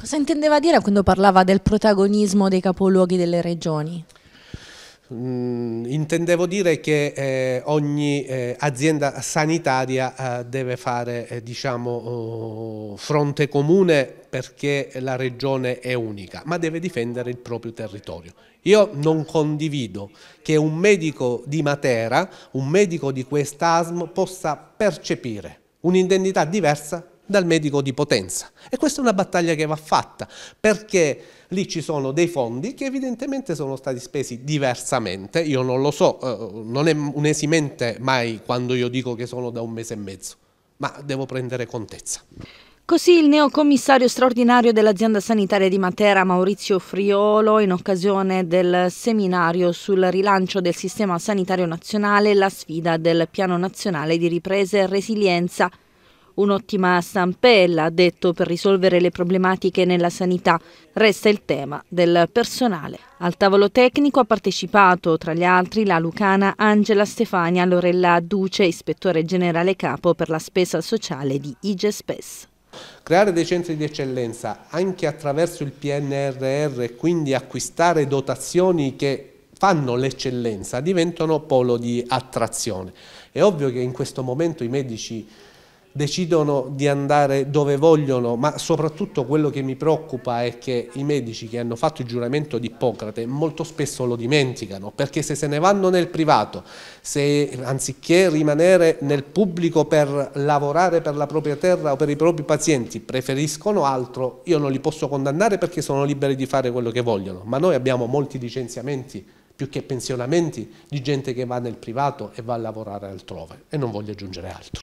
Cosa intendeva dire quando parlava del protagonismo dei capoluoghi delle regioni? Mm, intendevo dire che eh, ogni eh, azienda sanitaria eh, deve fare eh, diciamo, oh, fronte comune perché la regione è unica, ma deve difendere il proprio territorio. Io non condivido che un medico di Matera, un medico di quest'ASM possa percepire un'indennità diversa dal medico di potenza. E questa è una battaglia che va fatta, perché lì ci sono dei fondi che evidentemente sono stati spesi diversamente, io non lo so, eh, non è un esimente mai quando io dico che sono da un mese e mezzo, ma devo prendere contezza. Così il neocommissario straordinario dell'azienda sanitaria di Matera Maurizio Friolo in occasione del seminario sul rilancio del sistema sanitario nazionale la sfida del piano nazionale di ripresa e resilienza Un'ottima stampella, ha detto, per risolvere le problematiche nella sanità. Resta il tema del personale. Al tavolo tecnico ha partecipato, tra gli altri, la lucana Angela Stefania Lorella Duce, ispettore generale capo per la spesa sociale di IGESPES. Creare dei centri di eccellenza anche attraverso il PNRR e quindi acquistare dotazioni che fanno l'eccellenza diventano polo di attrazione. È ovvio che in questo momento i medici decidono di andare dove vogliono, ma soprattutto quello che mi preoccupa è che i medici che hanno fatto il giuramento di Ippocrate molto spesso lo dimenticano, perché se se ne vanno nel privato, se anziché rimanere nel pubblico per lavorare per la propria terra o per i propri pazienti, preferiscono altro, io non li posso condannare perché sono liberi di fare quello che vogliono, ma noi abbiamo molti licenziamenti più che pensionamenti di gente che va nel privato e va a lavorare altrove e non voglio aggiungere altro.